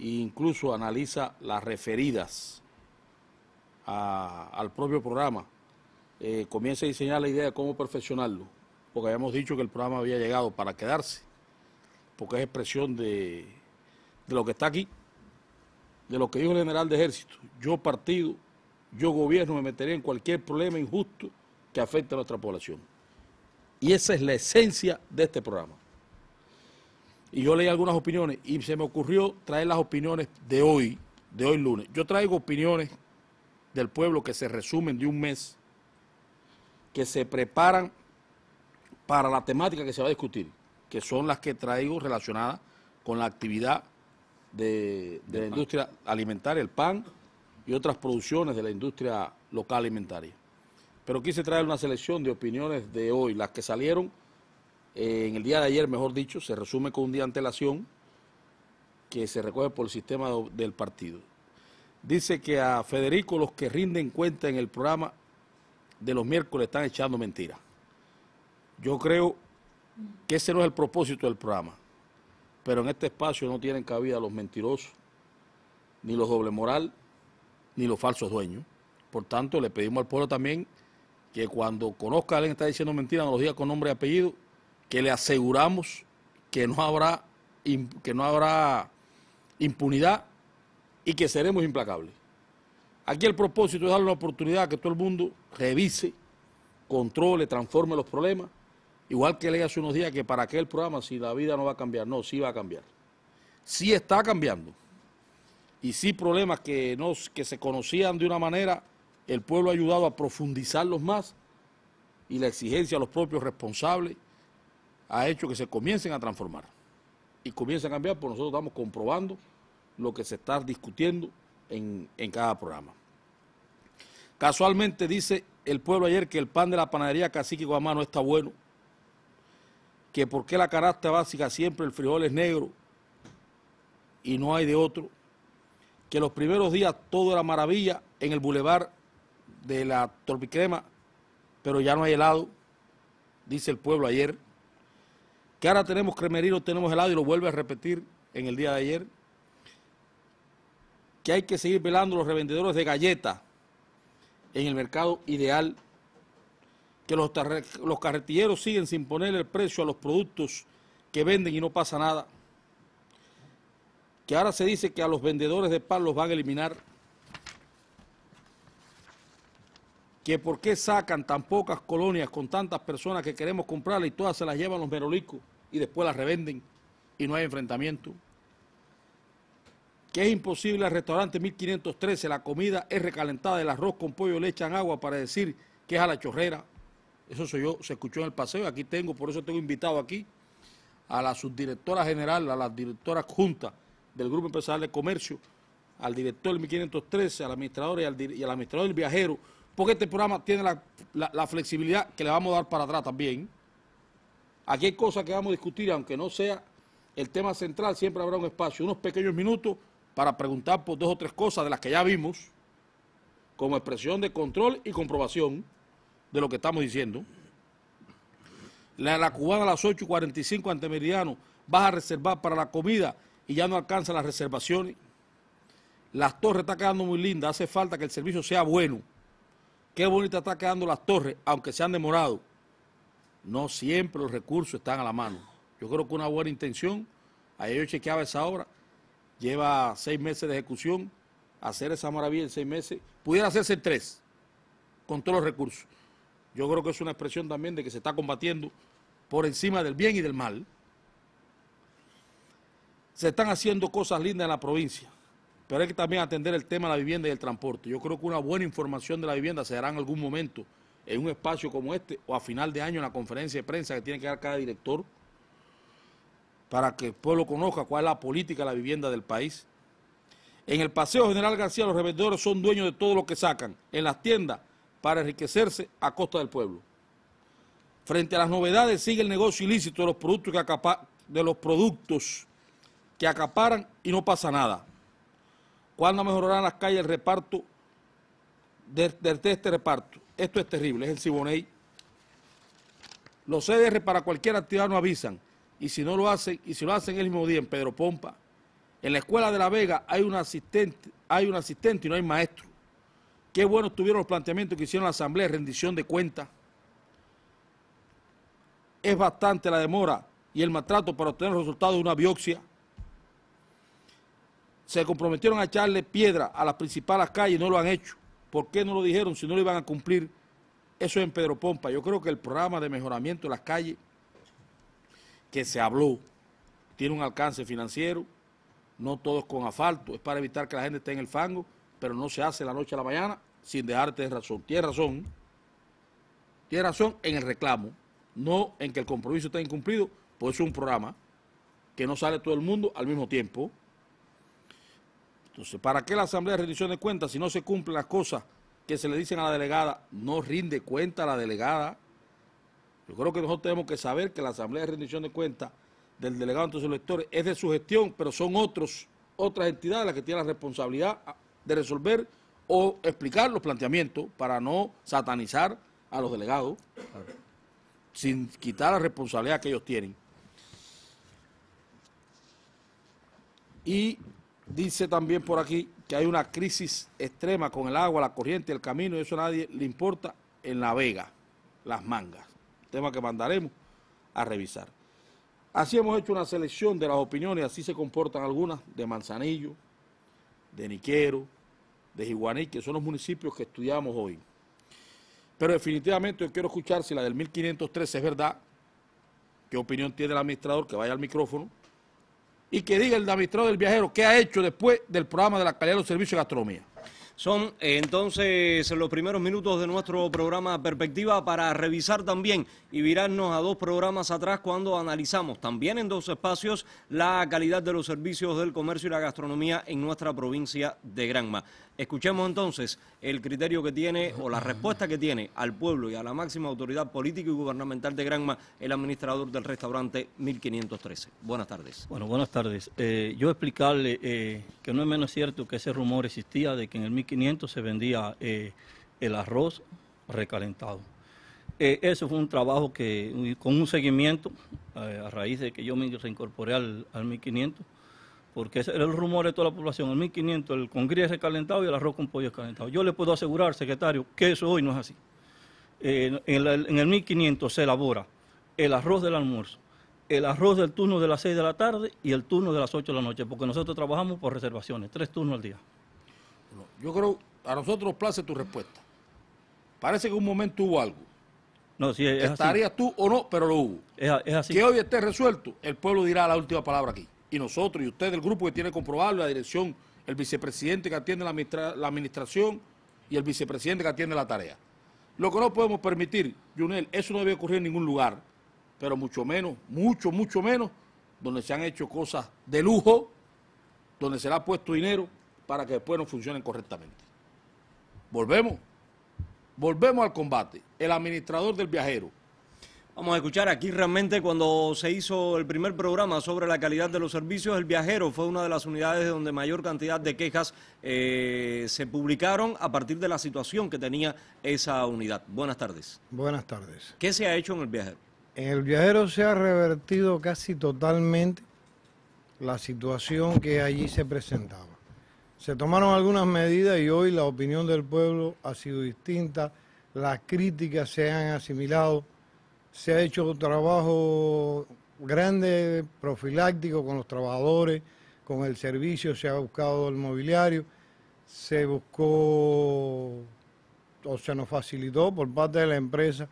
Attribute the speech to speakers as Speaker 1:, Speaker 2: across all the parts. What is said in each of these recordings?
Speaker 1: incluso analiza las referidas al propio programa, eh, comienza a diseñar la idea de cómo perfeccionarlo, porque habíamos dicho que el programa había llegado para quedarse, porque es expresión de, lo que está aquí, de lo que dijo el general de ejército. Yo partido, yo gobierno me meteré en cualquier problema injusto que afecte a nuestra población. Y esa es la esencia de este programa y yo leí algunas opiniones y se me ocurrió traer las opiniones de hoy, de hoy lunes. Yo traigo opiniones del pueblo que se resumen de un mes, que se preparan para la temática que se va a discutir, que son las que traigo relacionadas con la actividad de, la industria alimentaria, el pan y otras producciones de la industria local alimentaria. Pero quise traer una selección de opiniones de hoy, las que salieron eh, en el día de ayer, mejor dicho, se resume con un día antelación que se recoge por el sistema del partido. Dice que a Federico los que rinden cuenta en el programa de los miércoles están echando mentiras. Yo creo que ese no es el propósito del programa, pero en este espacio no tienen cabida los mentirosos, ni los doble moral, ni los falsos dueños. Por tanto, le pedimos al pueblo también que cuando conozca a alguien que está diciendo mentira, no lo diga con nombre y apellido que le aseguramos que no habrá, que no habrá impunidad y que seremos implacables. Aquí el propósito es darle la oportunidad a que todo el mundo revise, controle, transforme los problemas. Igual que leí hace unos días que para aquel el programa si la vida no va a cambiar. No, sí va a cambiar. Sí está cambiando. Y sí problemas que, que se conocían de una manera, el pueblo ha ayudado a profundizarlos más y la exigencia a los propios responsables ha hecho que se comiencen a transformar y comiencen a cambiar, pues nosotros estamos comprobando lo que se está discutiendo en, cada programa. Casualmente dice el pueblo ayer que el pan de la panadería Cacique Guamá no está bueno, que por qué la carácter básica siempre el frijol es negro y no hay de otro, que los primeros días todo era maravilla en el bulevar de la Torpicrema, pero ya no hay helado, dice el pueblo ayer que ahora tenemos lo tenemos helado y lo vuelve a repetir en el día de ayer, que hay que seguir velando los revendedores de galletas en el mercado ideal, que los, carretilleros siguen sin poner el precio a los productos que venden y no pasa nada, que ahora se dice que a los vendedores de pan los van a eliminar, que por qué sacan tan pocas colonias con tantas personas que queremos comprarle y todas se las llevan los merolicos, y después la revenden y no hay enfrentamiento. Que es imposible al restaurante 1513, la comida es recalentada, el arroz con pollo le echan agua para decir que es a la chorrera. Eso soy yo, se escuchó en el paseo, aquí tengo, por eso tengo invitado aquí a la subdirectora general, a la directora junta... del Grupo Empresarial de Comercio, al director del 1513, al administrador y al, administrador del viajero, porque este programa tiene la flexibilidad que le vamos a dar para atrás también. Aquí hay cosas que vamos a discutir, aunque no sea el tema central, siempre habrá un espacio, unos pequeños minutos para preguntar por dos o tres cosas de las que ya vimos, como expresión de control y comprobación de lo que estamos diciendo. La, cubana a las 8.45 ante Meridiano, vas a reservar para la comida y ya no alcanza las reservaciones. Las torres están quedando muy lindas, hace falta que el servicio sea bueno. Qué bonita está quedando las torres, aunque se han demorado no siempre los recursos están a la mano. Yo creo que una buena intención, ayer yo chequeaba esa obra, lleva seis meses de ejecución, hacer esa maravilla en seis meses, pudiera hacerse en tres, con todos los recursos. Yo creo que es una expresión también de que se está combatiendo por encima del bien y del mal. Se están haciendo cosas lindas en la provincia, pero hay que también atender el tema de la vivienda y el transporte. Yo creo que una buena información de la vivienda se dará en algún momento en un espacio como este o a final de año en la conferencia de prensa que tiene que dar cada director para que el pueblo conozca cuál es la política de la vivienda del país. En el Paseo General García los revendedores son dueños de todo lo que sacan en las tiendas para enriquecerse a costa del pueblo. Frente a las novedades sigue el negocio ilícito de los productos que, de los productos que acaparan y no pasa nada. ¿Cuándo mejorarán las calles el reparto desde este reparto? Esto es terrible, es el Siboney. Los CDR para cualquier actividad no avisan. Y si no lo hacen, y si lo hacen el mismo día en Pedro Pompa. En la escuela de La Vega hay un asistente, hay un asistente y no hay maestro. Qué buenos tuvieron los planteamientos que hicieron la Asamblea de rendición de cuentas. Es bastante la demora y el maltrato para obtener los resultados de una biopsia. Se comprometieron a echarle piedra a las principales calles y no lo han hecho. ¿Por qué no lo dijeron si no lo iban a cumplir? Eso es en Pedro Pompa. Yo creo que el programa de mejoramiento de las calles que se habló tiene un alcance financiero, no todos con asfalto, es para evitar que la gente esté en el fango, pero no se hace la noche a la mañana sin dejarte de razón. Tiene razón, tiene razón en el reclamo, no en que el compromiso está incumplido, pues es un programa que no sale todo el mundo al mismo tiempo. Entonces, ¿para qué la Asamblea de Rendición de Cuentas si no se cumplen las cosas que se le dicen a la delegada? No rinde cuenta la delegada. Yo creo que nosotros tenemos que saber que la Asamblea de Rendición de Cuentas del delegado ante los electores es de su gestión, pero son otros, otras entidades las que tienen la responsabilidad de resolver o explicar los planteamientos para no satanizar a los delegados, sin quitar la responsabilidad que ellos tienen. Y Dice también por aquí que hay una crisis extrema con el agua, la corriente, el camino, y eso a nadie le importa en La Vega, las mangas. Tema que mandaremos a revisar. Así hemos hecho una selección de las opiniones, así se comportan algunas, de Manzanillo, de Niquero, de Jiguaní, que son los municipios que estudiamos hoy. Pero definitivamente yo quiero escuchar si la del 1513 es verdad, qué opinión tiene el administrador, que vaya al micrófono, y que diga el administrador del viajero qué ha hecho después del programa de la calidad de los servicios de gastronomía. Son eh, entonces los primeros minutos de
Speaker 2: nuestro programa Perspectiva para revisar también y virarnos a dos programas atrás cuando analizamos también en dos espacios la calidad de los servicios del comercio y la gastronomía en nuestra provincia de Granma. Escuchemos entonces el criterio que tiene o la respuesta que tiene al pueblo y a la máxima autoridad política y gubernamental de Granma, el administrador del restaurante 1513. Buenas tardes. Bueno, buenas tardes. Eh, yo explicarle eh, que no es menos cierto que ese rumor existía de que en el 1500 se vendía eh, el arroz recalentado. eso fue un trabajo que, con un seguimiento, a raíz de que yo me reincorporé al, al 1500, porque es el rumor de toda la población, el 1500, el congreso calentado y el arroz con pollo calentado. Yo le puedo asegurar, secretario, que eso hoy no es así. Eh, en, el 1500 se elabora el arroz del almuerzo,
Speaker 1: el arroz del turno de las 6 de la tarde y el turno de las 8 de la noche, porque nosotros trabajamos por reservaciones, tres turnos al día. yo creo, a nosotros place tu respuesta. Parece que un momento hubo algo. No, si es ¿Estarías tú o no, pero lo hubo. es así. Que hoy esté resuelto, el pueblo dirá la última palabra aquí y nosotros y usted, el grupo que tiene comprobable la dirección, el vicepresidente que atiende la, la administración y el vicepresidente que atiende la tarea. Lo que no podemos permitir, Junel, eso no debe ocurrir en ningún lugar, pero mucho menos, mucho, mucho menos, donde se han hecho cosas de lujo, donde se le ha puesto dinero para que después no funcionen correctamente. Volvemos, volvemos al combate. El administrador del viajero, Vamos a escuchar aquí realmente cuando
Speaker 2: se hizo el primer programa sobre la calidad de los servicios, el viajero fue una de las unidades donde mayor cantidad de quejas eh, se publicaron a partir de la situación que tenía esa unidad. Buenas tardes.
Speaker 3: Buenas tardes.
Speaker 2: ¿Qué se ha hecho en el viajero?
Speaker 3: En el viajero se ha revertido casi totalmente la situación que allí se presentaba. Se tomaron algunas medidas y hoy la opinión del pueblo ha sido distinta, las críticas se han asimilado se ha hecho un trabajo grande, profiláctico con los trabajadores, con el servicio, se ha buscado el mobiliario, se buscó o se nos facilitó por parte de la empresa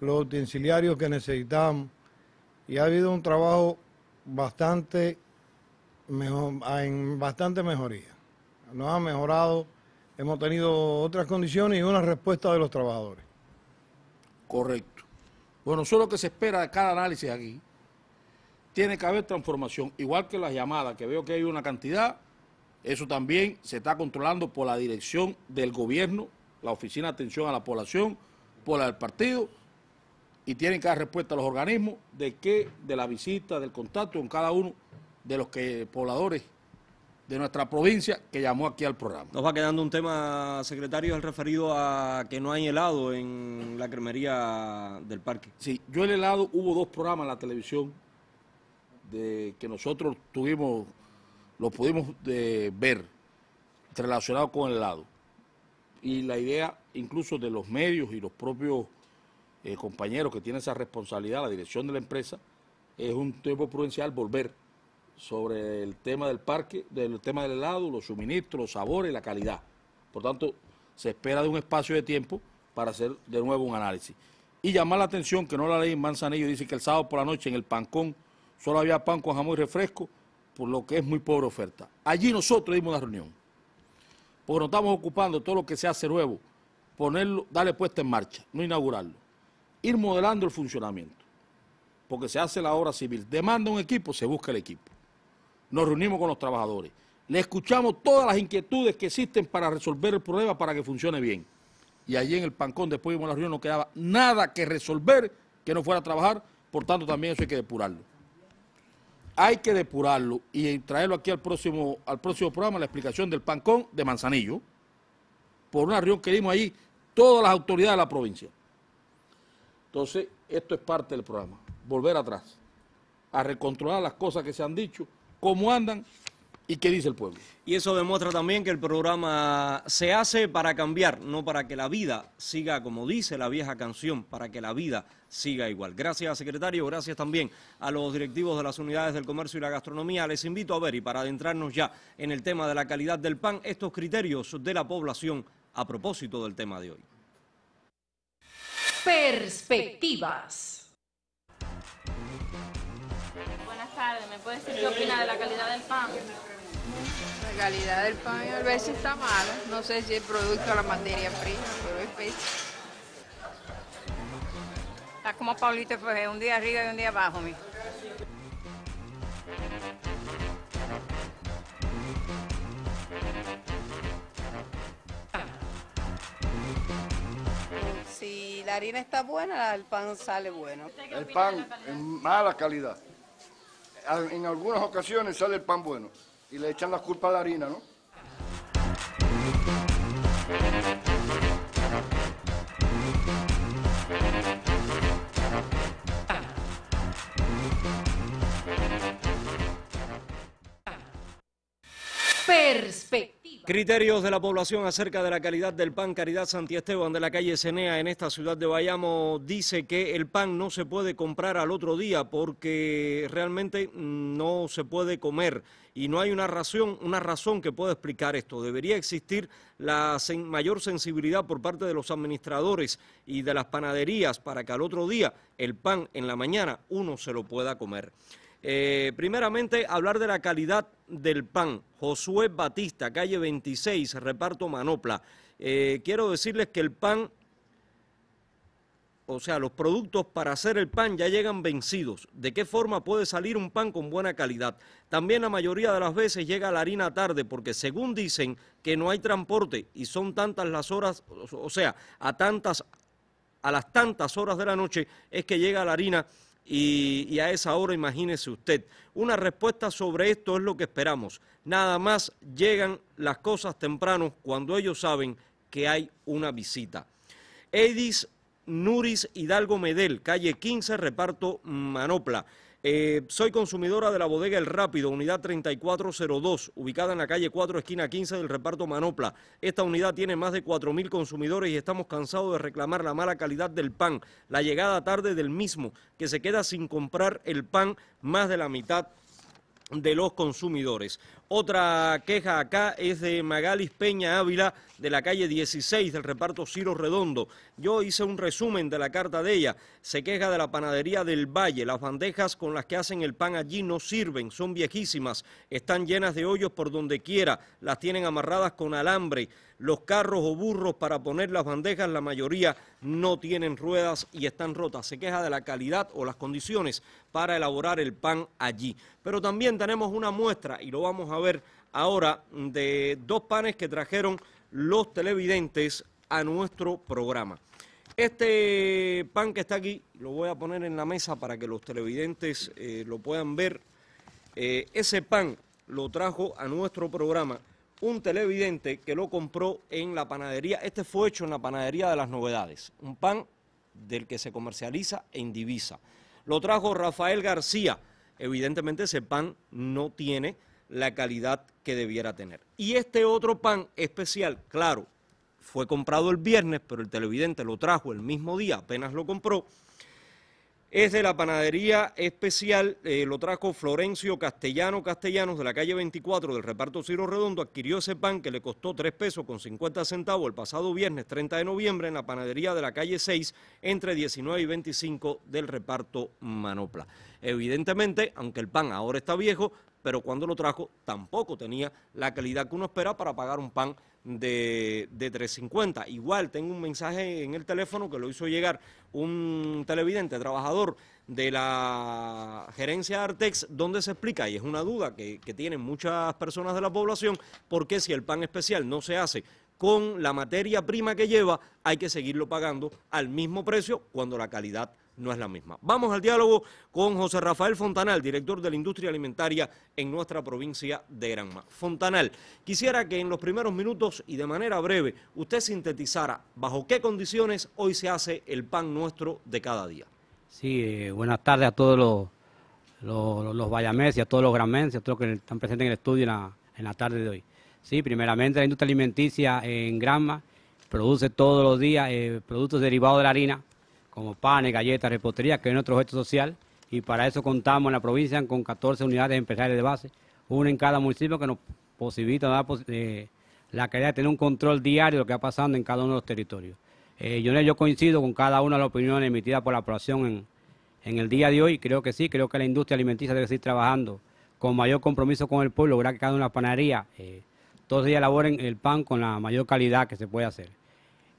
Speaker 3: los utensiliarios que necesitábamos y ha habido un trabajo bastante en bastante mejoría. Nos ha mejorado, hemos tenido otras condiciones y una respuesta de los trabajadores. Correcto. Bueno, eso es lo que se espera de cada análisis aquí.
Speaker 1: Tiene que haber transformación, igual que las llamadas, que veo que hay una cantidad, eso también se está controlando por la dirección del gobierno, la Oficina de Atención a la Población, por la del partido, y tienen que dar respuesta a los organismos de qué, de la visita, del contacto con cada uno de los que, pobladores de nuestra provincia que llamó aquí al programa.
Speaker 2: Nos va quedando un tema, secretario, el referido a que no hay helado
Speaker 1: en la cremería del parque. Sí, yo el helado, hubo dos programas en la televisión de que nosotros tuvimos, lo pudimos eh, ver relacionado con el helado. Y la idea incluso de los medios y los propios eh, compañeros que tienen esa responsabilidad, la dirección de la empresa, es un tiempo prudencial volver sobre el tema del parque, del tema del helado, los suministros, los sabores, la calidad. Por tanto, se espera de un espacio de tiempo para hacer de nuevo un análisis. Y llamar la atención que no la ley en Manzanillo dice que el sábado por la noche en el Pancón solo había pan con jamón y refresco, por lo que es muy pobre oferta. Allí nosotros dimos la reunión, porque nos estamos ocupando todo lo que se hace nuevo, ponerlo, darle puesta en marcha, no inaugurarlo, ir modelando el funcionamiento, porque se hace la obra civil. Demanda un equipo, se busca el equipo nos reunimos con los trabajadores, le escuchamos todas las inquietudes que existen para resolver el problema para que funcione bien. Y allí en el Pancón, después vimos la reunión, no quedaba nada que resolver que no fuera a trabajar, por tanto también eso hay que depurarlo. Hay que depurarlo y traerlo aquí al próximo, al próximo programa, la explicación del Pancón de Manzanillo, por una reunión que dimos ahí... todas las autoridades de la provincia. Entonces, esto es parte del programa, volver atrás, a recontrolar las cosas que se han dicho cómo andan y qué dice el pueblo. Y eso
Speaker 2: demuestra también que el programa se hace para cambiar, no para que la vida siga como dice la vieja canción, para que la vida siga igual. Gracias, secretario. Gracias también a los directivos de las unidades del comercio y la gastronomía. Les invito a ver, y para adentrarnos ya en el tema de la calidad del pan, estos criterios de la población a propósito del tema de hoy.
Speaker 4: Perspectivas.
Speaker 5: ¿me puedes decir qué opina de la calidad del pan? La calidad del pan a veces está mala. No sé si el producto o la materia prima, pero es pecho.
Speaker 3: Está como Paulito pues, un día arriba y un día abajo, mi.
Speaker 5: Si la harina está buena, el pan sale bueno. El pan
Speaker 3: en mala calidad en algunas ocasiones sale el pan bueno y le echan la culpa a la harina, ¿no?
Speaker 5: Perspectiva.
Speaker 2: Criterios de la población acerca de la calidad del pan Caridad Santiesteban de la calle Cenea en esta ciudad de Bayamo dice que el pan no se puede comprar al otro día porque realmente no se puede comer y no hay una razón, una razón que pueda explicar esto. Debería existir la mayor sensibilidad por parte de los administradores y de las panaderías para que al otro día el pan en la mañana uno se lo pueda comer. Eh, primeramente, hablar de la calidad del pan. Josué Batista, calle 26, reparto Manopla. Eh, quiero decirles que el pan, o sea, los productos para hacer el pan ya llegan vencidos. ¿De qué forma puede salir un pan con buena calidad? También la mayoría de las veces llega la harina tarde porque según dicen que no hay transporte y son tantas las horas, o sea, a tantas a las tantas horas de la noche es que llega la harina y, a esa hora, imagínese usted, una respuesta sobre esto es lo que esperamos. Nada más llegan las cosas temprano cuando ellos saben que hay una visita. Edis Nuris Hidalgo Medel, calle 15, reparto Manopla. Eh, soy consumidora de la bodega El Rápido, unidad 3402, ubicada en la calle 4, esquina 15 del reparto Manopla. Esta unidad tiene más de 4.000 consumidores y estamos cansados de reclamar la mala calidad del pan, la llegada tarde del mismo, que se queda sin comprar el pan más de la mitad de los consumidores. Otra queja acá es de Magalis Peña Ávila, de la calle 16 del reparto Ciro Redondo. Yo hice un resumen de la carta de ella. Se queja de la panadería del Valle. Las bandejas con las que hacen el pan allí no sirven, son viejísimas, están llenas de hoyos por donde quiera, las tienen amarradas con alambre. Los carros o burros para poner las bandejas, la mayoría no tienen ruedas y están rotas. Se queja de la calidad o las condiciones para elaborar el pan allí. Pero también tenemos una muestra y lo vamos a ver ahora de dos panes que trajeron los televidentes a nuestro programa. Este pan que está aquí lo voy a poner en la mesa para que los televidentes eh, lo puedan ver. Eh, ese pan lo trajo a nuestro programa un televidente que lo compró en la panadería. Este fue hecho en la panadería de las novedades, un pan del que se comercializa en divisa. Lo trajo Rafael García. Evidentemente ese pan no tiene la calidad que debiera tener. Y este otro pan especial, claro, fue comprado el viernes, pero el televidente lo trajo el mismo día, apenas lo compró. Es de la panadería especial, eh, lo trajo Florencio Castellano Castellanos de la calle 24 del reparto Ciro Redondo, adquirió ese pan que le costó 3 pesos con 50 centavos el pasado viernes 30 de noviembre en la panadería de la calle 6 entre 19 y 25 del reparto Manopla. Evidentemente, aunque el pan ahora está viejo, pero cuando lo trajo tampoco tenía la calidad que uno espera para pagar un pan de, 3.50. Igual tengo un mensaje en el teléfono que lo hizo llegar un televidente trabajador de la gerencia Artex, donde se explica, y es una duda que, tienen muchas personas de la población, porque si el pan especial no se hace con la materia prima que lleva, hay que seguirlo pagando al mismo precio cuando la calidad no es la misma. Vamos al diálogo con José Rafael Fontanal, director de la industria alimentaria en nuestra provincia de Granma. Fontanal, quisiera que en los primeros minutos y de manera breve usted sintetizara bajo qué condiciones hoy se hace el pan nuestro de cada día.
Speaker 5: Sí, eh, buenas tardes a todos los, los, y a todos los granmenses, a todos los que están presentes en el estudio en la, tarde de hoy. Sí, primeramente la industria alimenticia en Granma produce todos los días eh, productos derivados de la harina, como panes, galletas, repostería, que es nuestro objeto social, y para eso contamos en la provincia con 14 unidades empresariales de base, una en cada municipio que nos posibilita pues, eh, la calidad de tener un control diario de lo que va pasando en cada uno de los territorios. yo, eh, yo coincido con cada una de las opiniones emitidas por la población en, el día de hoy, creo que sí, creo que la industria alimenticia debe seguir trabajando con mayor compromiso con el pueblo, lograr que cada una de las panaderías eh, todos días elaboren el pan con la mayor calidad que se puede hacer.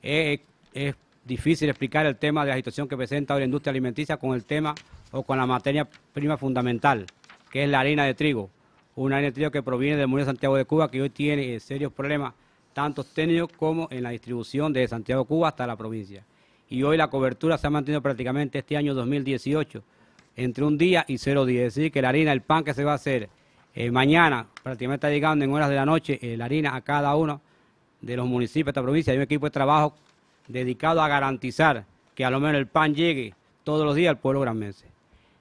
Speaker 5: Eh, es difícil explicar el tema de la situación que presenta hoy la industria alimenticia con el tema o con la materia prima fundamental, que es la harina de trigo. Una harina de trigo que proviene del municipio de Santiago de Cuba, que hoy tiene eh, serios problemas, tanto técnicos como en la distribución de Santiago de Cuba hasta la provincia. Y hoy la cobertura se ha mantenido prácticamente este año 2018, entre un día y cero días. Es decir, que la harina, el pan que se va a hacer eh, mañana, prácticamente está llegando en horas de la noche, eh, la harina a cada uno de los municipios de esta provincia. Hay un equipo de trabajo dedicado a garantizar que a lo menos el pan llegue todos los días al pueblo granmense.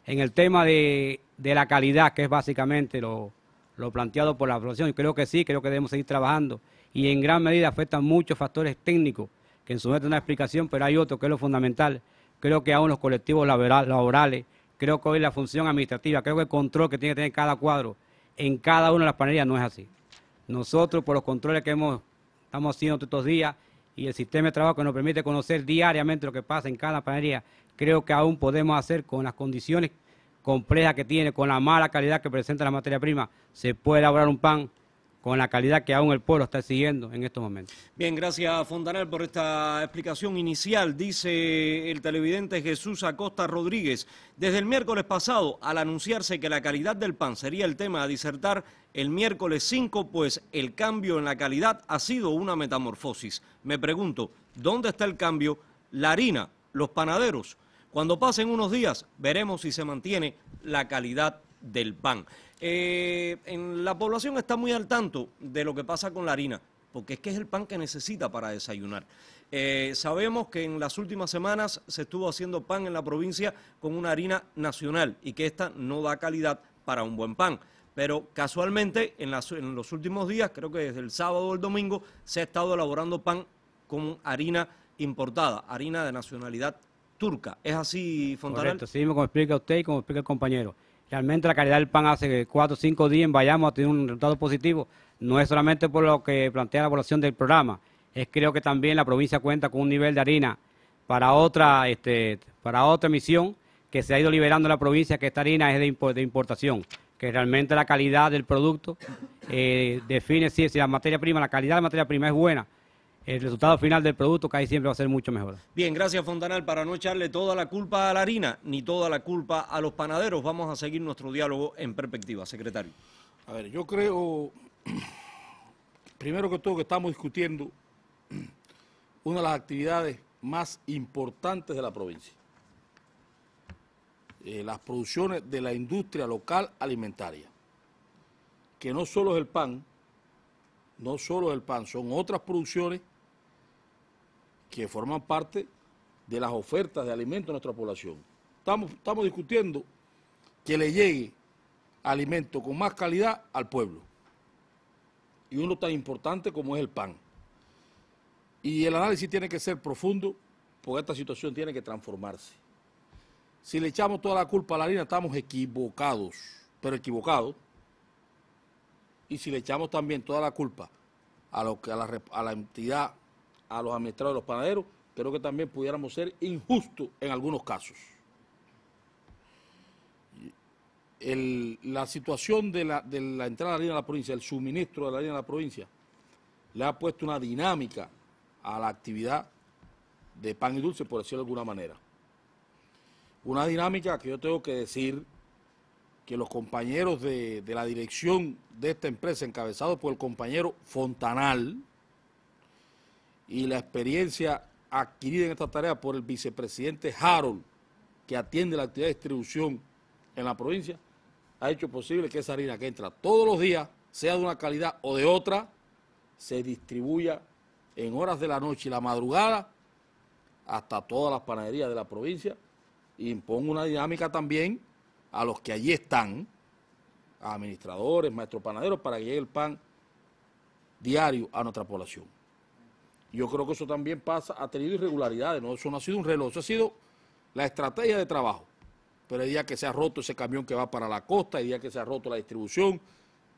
Speaker 5: En el tema de, la calidad, que es básicamente lo, planteado por la población, creo que sí, creo que debemos seguir trabajando y en gran medida afectan muchos factores técnicos, que en su momento una explicación, pero hay otro que es lo fundamental. Creo que aún los colectivos laborales, creo que hoy la función administrativa, creo que el control que tiene que tener cada cuadro en cada una de las panerías no es así. Nosotros, por los controles que hemos, estamos haciendo estos días, y el sistema de trabajo que nos permite conocer diariamente lo que pasa en cada panadería, creo que aún podemos hacer con las condiciones complejas que tiene, con la mala calidad que presenta la materia prima, se puede elaborar un pan con la calidad que aún el pueblo está exigiendo en estos momentos.
Speaker 2: Bien, gracias Fontanel por esta explicación inicial, dice el televidente Jesús Acosta Rodríguez. Desde el miércoles pasado, al anunciarse que la calidad del pan sería el tema a disertar el miércoles 5, pues el cambio en la calidad ha sido una metamorfosis. Me pregunto, ¿dónde está el cambio? La harina, los panaderos. Cuando pasen unos días, veremos si se mantiene la calidad del pan. Eh, en la población está muy al tanto de lo que pasa con la harina, porque es que es el pan que necesita para desayunar. Eh, sabemos que en las últimas semanas se estuvo haciendo pan en la provincia con una harina nacional y que esta no da calidad para un buen pan. Pero casualmente en, los últimos días, creo que desde el sábado o el domingo, se ha estado elaborando pan con harina importada, harina de nacionalidad turca. ¿Es así, Fontanel? Correcto,
Speaker 5: sí, como explica usted y como explica el compañero. Realmente la calidad del pan hace cuatro o cinco días en Bayamo ha tenido un resultado positivo. No es solamente por lo que plantea la evaluación del programa, es creo que también la provincia cuenta con un nivel de harina para otra, este, para otra misión que se ha ido liberando la provincia, que esta harina es de, importación, que realmente la calidad del producto eh, define si, si la materia prima, la calidad de la materia prima es buena, el resultado final del producto que hay siempre va a ser mucho mejor. Bien,
Speaker 2: gracias Fontanal. Para no echarle toda la culpa a la harina ni toda la culpa a los panaderos, vamos a seguir
Speaker 1: nuestro diálogo en perspectiva, secretario. A ver, yo creo, primero que todo, que estamos discutiendo una de las actividades más importantes de la provincia. Eh, las producciones de la industria local alimentaria, que no solo es el pan, no solo es el pan, son otras producciones que forman parte de las ofertas de alimentos a nuestra población. Estamos, estamos discutiendo que le llegue alimento con más calidad al pueblo. Y uno tan importante como es el pan. Y el análisis tiene que ser profundo porque esta situación tiene que transformarse. Si le echamos toda la culpa a la harina, estamos equivocados, pero equivocados. Y si le echamos también toda la culpa a, lo a la entidad a los administradores de los panaderos, creo que también pudiéramos ser injustos en algunos casos. la situación de la, entrada de la línea de la provincia, el suministro de la línea de la provincia, le ha puesto una dinámica a la actividad de pan y dulce, por decirlo de alguna manera. Una dinámica que yo tengo que decir que los compañeros de, de la dirección de esta empresa, encabezados por el compañero Fontanal, y la experiencia adquirida en esta tarea por el vicepresidente Harold, que atiende la actividad de distribución en la provincia, ha hecho posible que esa harina que entra todos los días, sea de una calidad o de otra, se distribuya en horas de la noche y la madrugada hasta todas las panaderías de la provincia y impone una dinámica también a los que allí están, administradores, maestros panaderos, para que llegue el pan diario a nuestra población. Yo creo que eso también pasa, ha tenido irregularidades, ¿no? eso no ha sido un reloj, eso ha sido la estrategia de trabajo. Pero el día que se ha roto ese camión que va para la costa, el día que se ha roto la distribución,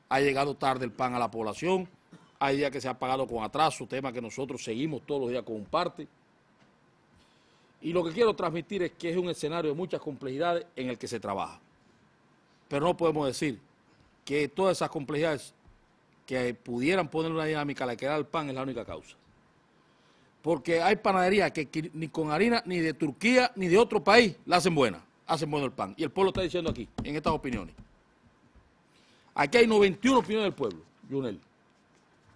Speaker 1: ha llegado tarde el pan a la población, hay días que se ha pagado con atraso, tema que nosotros seguimos todos los días con un parte. Y lo que quiero transmitir es que es un escenario de muchas complejidades en el que se trabaja. Pero no podemos decir que todas esas complejidades que pudieran poner una dinámica la que da el PAN es la única causa porque hay panaderías que ni con harina, ni de Turquía, ni de otro país la hacen buena, hacen bueno el pan. Y el pueblo está diciendo aquí, en estas opiniones. Aquí hay 91 opiniones del pueblo, Junel.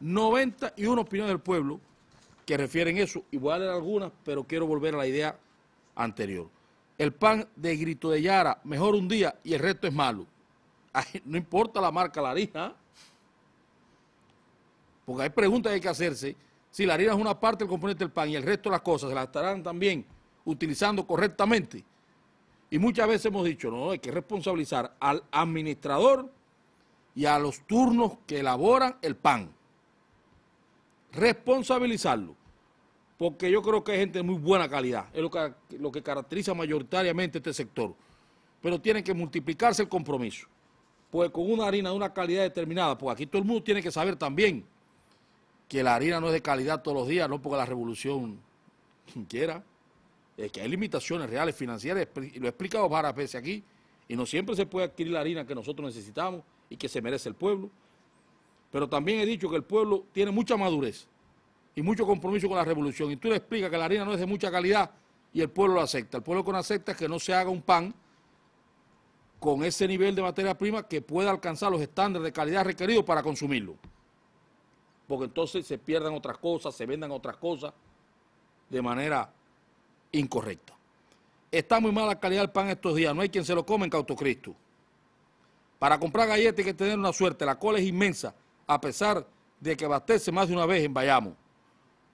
Speaker 1: 91 opiniones del pueblo que refieren eso, y voy a leer algunas, pero quiero volver a la idea anterior. El pan de grito de Yara, mejor un día y el resto es malo. no importa la marca, la harina, ¿ah? porque hay preguntas que hay que hacerse si la harina es una parte del componente del pan y el resto de las cosas se las estarán también utilizando correctamente. Y muchas veces hemos dicho, no, hay que responsabilizar al administrador y a los turnos que elaboran el pan. Responsabilizarlo. Porque yo creo que hay gente de muy buena calidad. Es lo que, lo que caracteriza mayoritariamente este sector. Pero tiene que multiplicarse el compromiso. Pues con una harina de una calidad determinada, pues aquí todo el mundo tiene que saber también que la harina no es de calidad todos los días, no porque la revolución quiera, es que hay limitaciones reales financieras, y lo he explicado varias veces aquí, y no siempre se puede adquirir la harina que nosotros necesitamos y que se merece el pueblo. Pero también he dicho que el pueblo tiene mucha madurez y mucho compromiso con la revolución. Y tú le explicas que la harina no es de mucha calidad y el pueblo lo acepta. El pueblo con que no acepta es que no se haga un pan con ese nivel de materia prima que pueda alcanzar los estándares de calidad requeridos para consumirlo porque entonces se pierdan otras cosas, se vendan otras cosas de manera incorrecta. Está muy mala calidad el pan estos días, no hay quien se lo come en Cautocristo. Para comprar galletas hay que tener una suerte, la cola es inmensa, a pesar de que abastece más de una vez en Bayamo.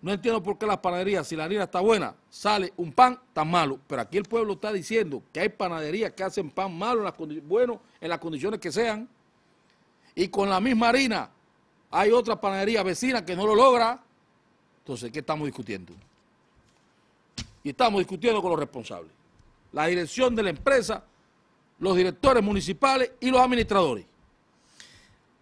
Speaker 1: No entiendo por qué las panaderías, si la harina está buena, sale un pan tan malo. Pero aquí el pueblo está diciendo que hay panaderías que hacen pan malo, bueno, en las condiciones que sean, y con la misma harina hay otra panadería vecina que no lo logra. Entonces, ¿qué estamos discutiendo? Y estamos discutiendo con los responsables. La dirección de la empresa, los directores municipales y los administradores.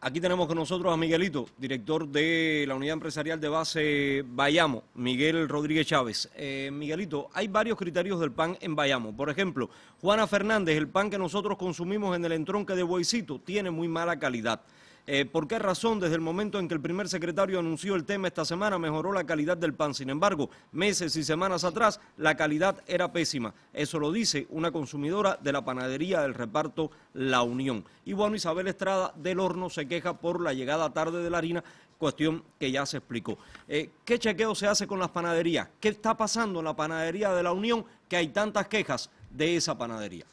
Speaker 1: Aquí tenemos con nosotros a Miguelito, director de
Speaker 2: la unidad empresarial de base Bayamo, Miguel Rodríguez Chávez. Eh, Miguelito, hay varios criterios del pan en Bayamo. Por ejemplo, Juana Fernández, el pan que nosotros consumimos en el entronque de Boicito, tiene muy mala calidad. Eh, ¿Por qué razón desde el momento en que el primer secretario anunció el tema esta semana mejoró la calidad del pan? Sin embargo, meses y semanas atrás la calidad era pésima. Eso lo dice una consumidora de la panadería del reparto La Unión. Y bueno, Isabel Estrada del Horno se queja por la llegada tarde de la harina cuestión que ya se explicó. Eh, ¿Qué chequeo se hace con las panaderías? ¿Qué está pasando en la panadería de la Unión que hay tantas quejas de esa panadería?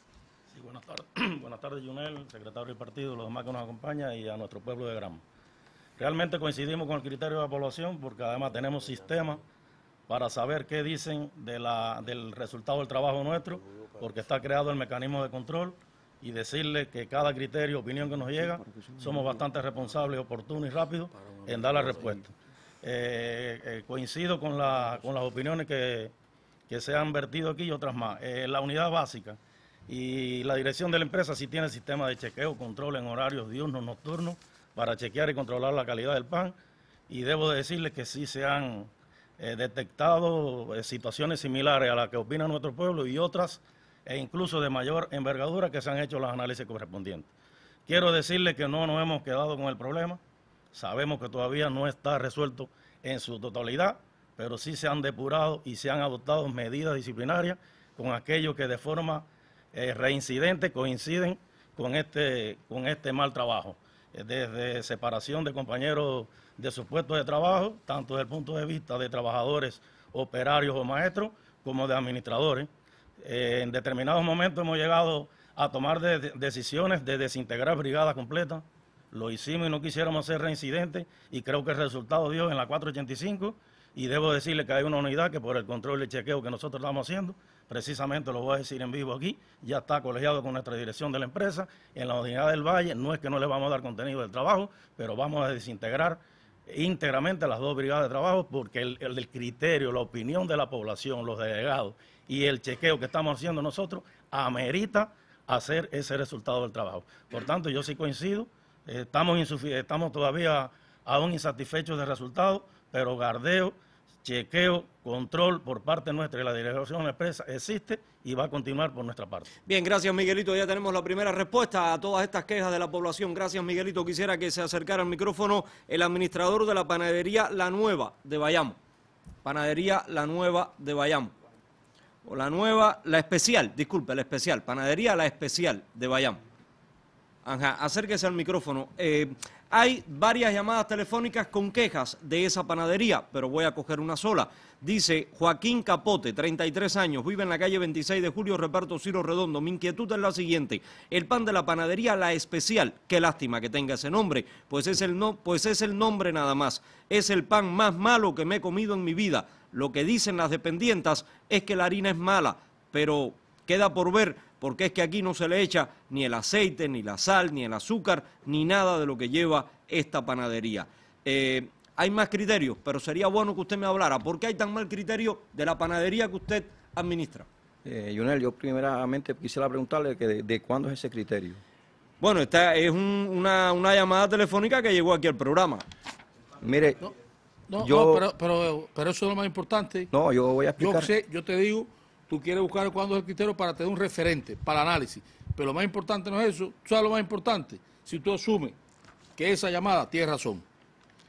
Speaker 6: Buenas tardes, Junel, secretario del partido, los demás que nos acompañan y a nuestro pueblo de Gran. Realmente coincidimos con el criterio de población porque además tenemos sistemas para saber qué dicen del resultado del trabajo nuestro, porque está creado el mecanismo de control y decirle que cada criterio, opinión que nos llega, somos bastante responsables, oportunos y rápidos en dar la respuesta. Eh, eh, coincido con, las opiniones que, se han vertido aquí y otras más. Eh, la unidad básica. Y la dirección de la empresa sí tiene sistema de chequeo, control en horarios diurnos, nocturnos, para chequear y controlar la calidad del pan. Y debo decirles que sí se han eh, detectado eh, situaciones similares a las que opina nuestro pueblo y otras, e incluso de mayor envergadura, que se han hecho los análisis correspondientes. Quiero decirles que no nos hemos quedado con el problema. Sabemos que todavía no está resuelto en su totalidad, pero sí se han depurado y se han adoptado medidas disciplinarias con aquellos que de forma eh, reincidentes coinciden con este, con este mal trabajo, eh, desde separación de compañeros de sus puestos de trabajo, tanto desde el punto de vista de trabajadores, operarios o maestros, como de administradores. Eh, en determinados momentos hemos llegado a tomar decisiones de desintegrar brigadas completas. Lo hicimos y no quisiéramos ser reincidentes y creo que el resultado dio en la 485 y debo decirle que hay una unidad que por el control de chequeo que nosotros estamos haciendo, precisamente lo voy a decir en vivo aquí, ya está colegiado con nuestra dirección de la empresa, en la unidad del Valle, no es que no le vamos a dar contenido del trabajo, pero vamos a desintegrar íntegramente las dos brigadas de trabajo porque el, criterio, la opinión de la población, los delegados y el chequeo que estamos haciendo nosotros amerita hacer ese resultado del trabajo. Por tanto, yo sí coincido, estamos, estamos todavía aún insatisfechos del resultado pero gardeo, chequeo, control por parte nuestra y la delegación expresa existe y va a continuar por nuestra parte.
Speaker 2: Bien, gracias Miguelito. Ya tenemos la primera respuesta a todas estas quejas de la población. Gracias Miguelito. Quisiera que se acercara al micrófono el administrador de la panadería La Nueva de Bayamo. Panadería La Nueva de Bayamo. O La Nueva, La Especial, disculpe, La Especial. Panadería La Especial de Bayamo. Ajá, acérquese al micrófono. Eh, hay varias llamadas telefónicas con quejas de esa panadería, pero voy a coger una sola. Dice Joaquín Capote, 33 años, vive en la calle 26 de Julio, reparto Ciro Redondo. Mi inquietud es la siguiente, el pan de la panadería La Especial, qué lástima que tenga ese nombre, pues es el, no, pues es el nombre nada más. Es el pan más malo que me he comido en mi vida. Lo que dicen las dependientas es que la harina es mala, pero queda por ver porque es que aquí no se le echa ni el aceite, ni la sal, ni el azúcar, ni nada de lo que lleva esta panadería. Eh, hay más criterios, pero sería bueno que usted me hablara. ¿Por qué hay tan mal criterio de la panadería que usted administra?
Speaker 3: Eh, yo primeramente quisiera preguntarle que de, cuándo es ese criterio.
Speaker 2: Bueno, esta es una, llamada telefónica que llegó aquí al programa. Mire,
Speaker 1: pero, pero, pero, eso es lo más importante.
Speaker 3: No, yo voy a explicar. Yo, sé,
Speaker 1: yo te digo tú quieres buscar cuándo es el criterio para tener un referente, para análisis. Pero lo más importante no es eso, ¿sabes lo más importante? Si tú asumes que esa llamada tiene razón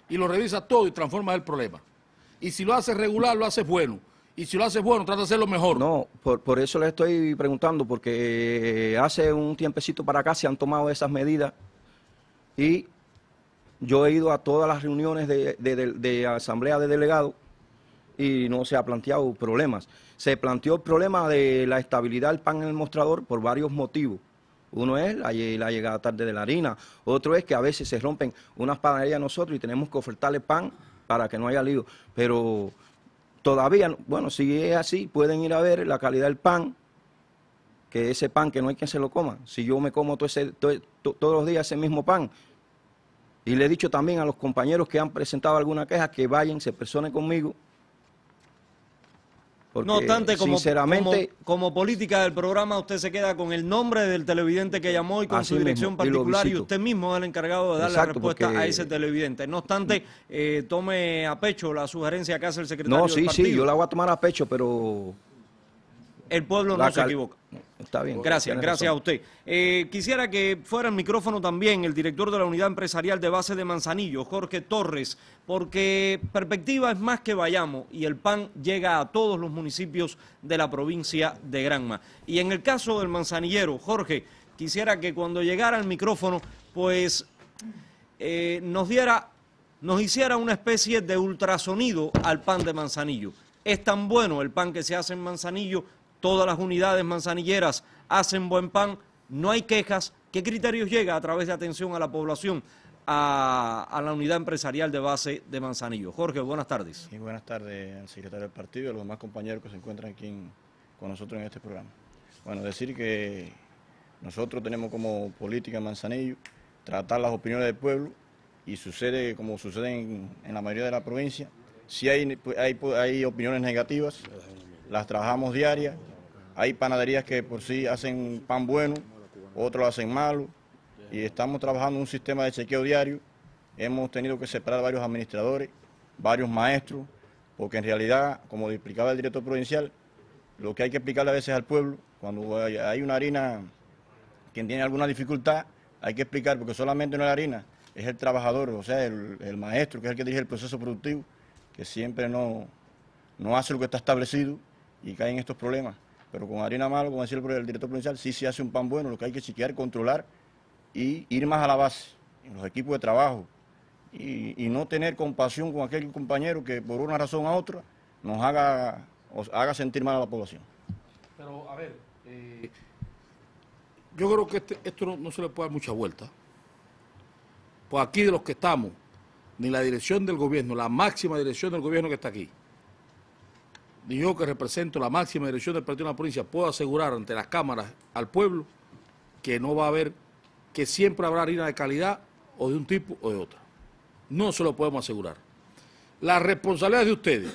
Speaker 1: y lo revisas todo y
Speaker 3: transformas el problema. Y si lo haces regular, lo haces bueno. Y si lo haces bueno, trata de hacerlo mejor. No, por, eso le estoy preguntando, porque eh, hace un tiempecito para acá se han tomado esas medidas y yo he ido a todas las reuniones de, asamblea de delegados y no se ha planteado problemas se planteó el problema de la estabilidad del pan en el mostrador por varios motivos. Uno es la, llegada tarde de la harina, otro es que a veces se rompen unas panaderías nosotros y tenemos que ofertarle pan para que no haya lío. Pero todavía, bueno, si es así, pueden ir a ver la calidad del pan, que ese pan que no hay quien se lo coma. Si yo me como todo todos los días ese mismo pan, y le he dicho también a los compañeros que han presentado alguna queja que vayan, se personen conmigo no obstante, como,
Speaker 2: como, política del programa, usted se queda con el nombre del televidente que llamó y con su dirección particular y, usted mismo es el encargado de dar la respuesta a ese televidente. No obstante, eh, tome a pecho la sugerencia que hace el secretario. No, sí, sí, yo la voy
Speaker 3: a tomar a pecho, pero
Speaker 2: el pueblo no se equivoca.
Speaker 3: Está bien. Gracias, gracias a
Speaker 2: usted. Eh, quisiera que fuera el micrófono también el director de la unidad empresarial de base de Manzanillo, Jorge Torres, porque perspectiva es más que vayamos y el PAN llega a todos los municipios de la provincia de Granma. Y en el caso del manzanillero, Jorge, quisiera que cuando llegara al micrófono, pues eh, nos diera, nos hiciera una especie de ultrasonido al pan de Manzanillo. Es tan bueno el pan que se hace en Manzanillo Todas las unidades manzanilleras hacen buen pan, no hay quejas. ¿Qué criterios llega a través de atención a la población a, la unidad empresarial de base de Manzanillo?
Speaker 7: Jorge, buenas tardes. Y buenas tardes al secretario del partido y a los demás compañeros que se encuentran aquí con nosotros en este programa. Bueno, decir que nosotros tenemos como política en Manzanillo tratar las opiniones del pueblo y sucede como sucede en, la mayoría de la provincia. Si hay, hay, hay opiniones negativas, las trabajamos diarias hay panaderías que por sí hacen pan bueno, otros hacen malo, y estamos trabajando un sistema de chequeo diario. Hemos tenido que separar varios administradores, varios maestros, porque en realidad, como explicaba el director provincial, lo que hay que explicarle a veces al pueblo, cuando hay una harina quien tiene alguna dificultad, hay que explicar, porque solamente no es la harina, es el trabajador, o sea, el, maestro, que es el que dirige el proceso productivo, que siempre no, no hace lo que está establecido y cae en estos problemas. Pero con harina malo como decía el, director provincial, sí se hace un pan bueno, lo que hay que chequear, controlar y ir más a la base, en los equipos de trabajo. Y, no tener compasión con aquel compañero que por una razón a otra nos haga, haga sentir mal a la población.
Speaker 1: Pero, a ver, eh,
Speaker 7: yo creo que este, esto no, no se le puede dar mucha
Speaker 1: vuelta. Pues aquí de los que estamos, ni la dirección del gobierno, la máxima dirección del gobierno que está aquí, yo que represento la máxima dirección del Partido de la Provincia, puedo asegurar ante las cámaras al pueblo que no va a haber, que siempre habrá harina de calidad o de un tipo o de otra No se lo podemos asegurar. La responsabilidad de ustedes.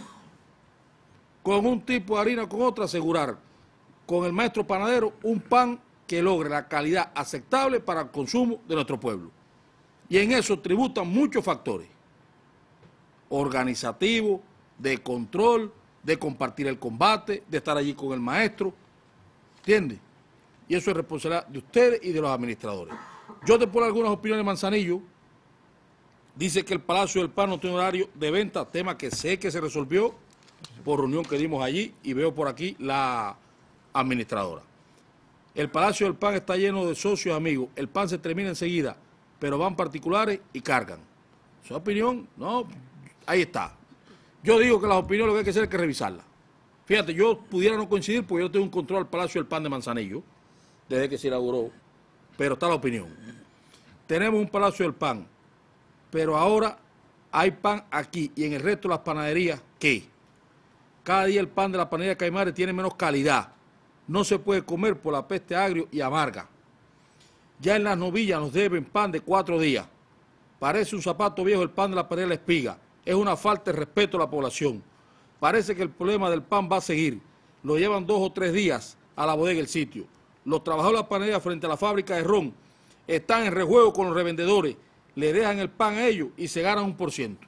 Speaker 1: Con un tipo de harina, o con otra, asegurar con el maestro panadero un pan que logre la calidad aceptable para el consumo de nuestro pueblo. Y en eso tributan muchos factores, organizativos, de control, de compartir el combate, de estar allí con el maestro. ¿Entiendes? Y eso es responsabilidad de ustedes y de los administradores. Yo te pongo algunas opiniones, Manzanillo. Dice que el Palacio del Pan no tiene horario de venta, tema que sé que se resolvió por reunión que dimos allí y veo por aquí la administradora. El Palacio del Pan está lleno de socios, amigos. El pan se termina enseguida, pero van particulares y cargan. Su opinión, no, ahí está. Yo digo que las opiniones lo que hay que hacer es que revisarlas. Fíjate, yo pudiera no coincidir porque yo tengo un control al Palacio del Pan de Manzanillo, desde que se inauguró, pero está la opinión. Tenemos un Palacio del Pan, pero ahora hay pan aquí y en el resto de las panaderías, ¿qué? Cada día el pan de la panadería Caimare tiene menos calidad. No se puede comer por la peste agrio y amarga. Ya en las novillas nos deben pan de cuatro días. Parece un zapato viejo el pan de la panadería La Espiga es una falta de respeto a la población. Parece que el problema del pan va a seguir. Lo llevan dos o tres días a la bodega del sitio. Los trabajadores de la panadería frente a la fábrica de ron están en rejuego con los revendedores. Le dejan el pan a ellos y se ganan un por ciento.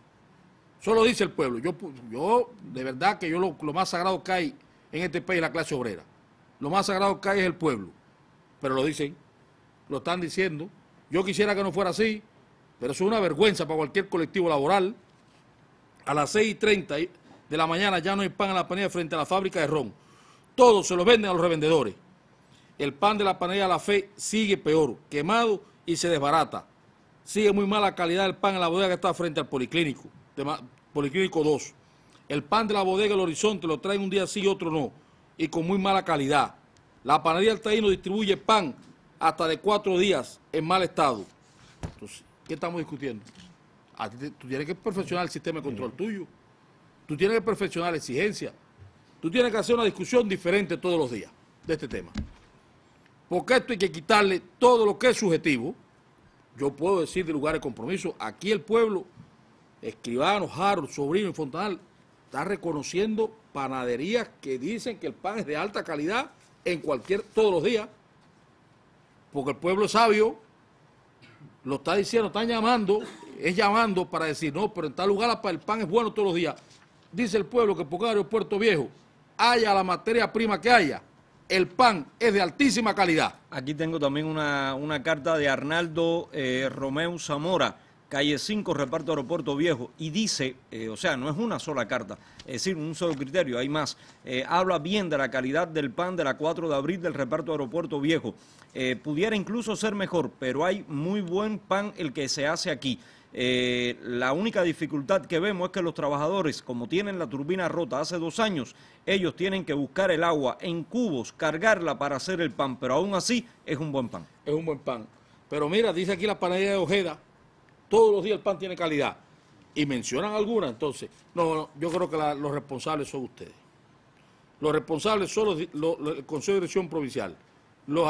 Speaker 1: Solo dice el pueblo. Yo, yo de verdad que yo lo, más sagrado que hay en este país es la clase obrera. Lo más sagrado que hay es el pueblo. Pero lo dicen, lo están diciendo. Yo quisiera que no fuera así, pero es una vergüenza para cualquier colectivo laboral a las 6 y 30 de la mañana ya no hay pan en la panadería frente a la fábrica de ron. Todo se lo venden a los revendedores. El pan de la de La Fe sigue peor, quemado y se desbarata. Sigue muy mala calidad el pan en la bodega que está frente al policlínico, policlínico 2. El pan de la bodega El Horizonte lo traen un día sí y otro no, y con muy mala calidad. La panadería del no distribuye pan hasta de cuatro días en mal estado. ¿qué estamos discutiendo? tú tienes que perfeccionar el sistema de control tuyo. Tú tienes que perfeccionar la exigencia. Tú tienes que hacer una discusión diferente todos los días de este tema. Porque esto hay que quitarle todo lo que es subjetivo. Yo puedo decir de lugar de compromiso, aquí el pueblo, escribano, Jaro, sobrino y Fontanal, está reconociendo panaderías que dicen que el pan es de alta calidad en cualquier, todos los días. Porque el pueblo sabio, lo está diciendo, están llamando es llamando para decir, no, pero en tal lugar el pan es bueno todos los días. Dice el pueblo que por cada aeropuerto viejo haya la materia prima que haya, el pan es de altísima calidad. Aquí tengo también una, carta de Arnaldo
Speaker 2: eh, Romeu Romeo Zamora, calle 5, reparto Aeropuerto Viejo, y dice, eh, o sea, no es una sola carta, es decir, un solo criterio, hay más, eh, habla bien de la calidad del pan de la 4 de abril del reparto Aeropuerto Viejo. pudiera incluso ser mejor, pero hay muy buen pan el que se hace aquí. Eh, la única dificultad que vemos es que los trabajadores, como tienen la turbina rota hace dos años, ellos tienen que buscar el agua en
Speaker 1: cubos, cargarla para hacer el pan, pero aún así es un buen pan. Es un buen pan. Pero mira, dice aquí la panadería de Ojeda, todos los días el pan tiene calidad. Y mencionan alguna, entonces. No, yo creo que los responsables son ustedes. Los responsables son el Consejo de Dirección Provincial, los,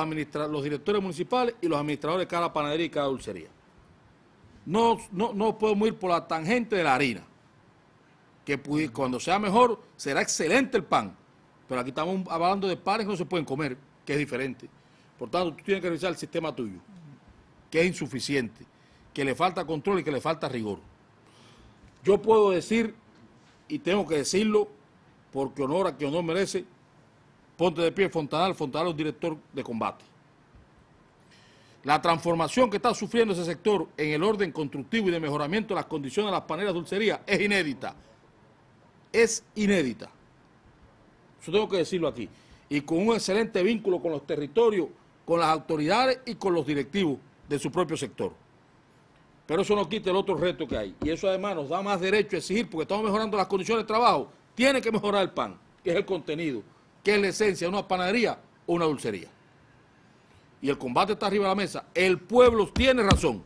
Speaker 1: los directores municipales y los administradores de cada panadería y cada dulcería no, no, podemos ir por la tangente de la harina. Que cuando sea mejor, será excelente el pan. Pero aquí estamos hablando de panes que no se pueden comer, que es diferente. Por tanto, tú tienes que revisar el sistema tuyo, que es insuficiente, que le falta control y que le falta rigor. Yo puedo decir, y tengo que decirlo, porque honor a quien honor merece, ponte de pie Fontanal, Fontanal es director de combate. La transformación que está sufriendo ese sector en el orden constructivo y de mejoramiento de las condiciones de las paneras dulcería es inédita. Es inédita. Eso tengo que decirlo aquí. Y con un excelente vínculo con los territorios, con las autoridades y con los directivos de su propio sector. Pero eso no quita el otro reto que hay. Y eso además nos da más derecho a exigir, porque estamos mejorando las condiciones de trabajo. Tiene que mejorar el pan, que es el contenido, que es la esencia de una panadería o una dulcería y el combate está arriba de la mesa, el pueblo tiene razón.